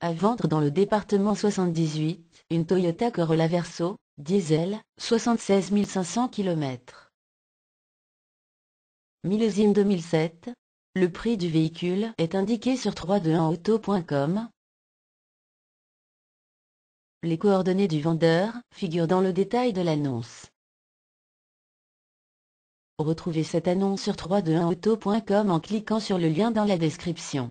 À vendre dans le département 78, une Toyota Corolla Verso, diesel, 76 500 km. Millésime 2007. Le prix du véhicule est indiqué sur 321auto.com. Les coordonnées du vendeur figurent dans le détail de l'annonce. Retrouvez cette annonce sur 321auto.com en cliquant sur le lien dans la description.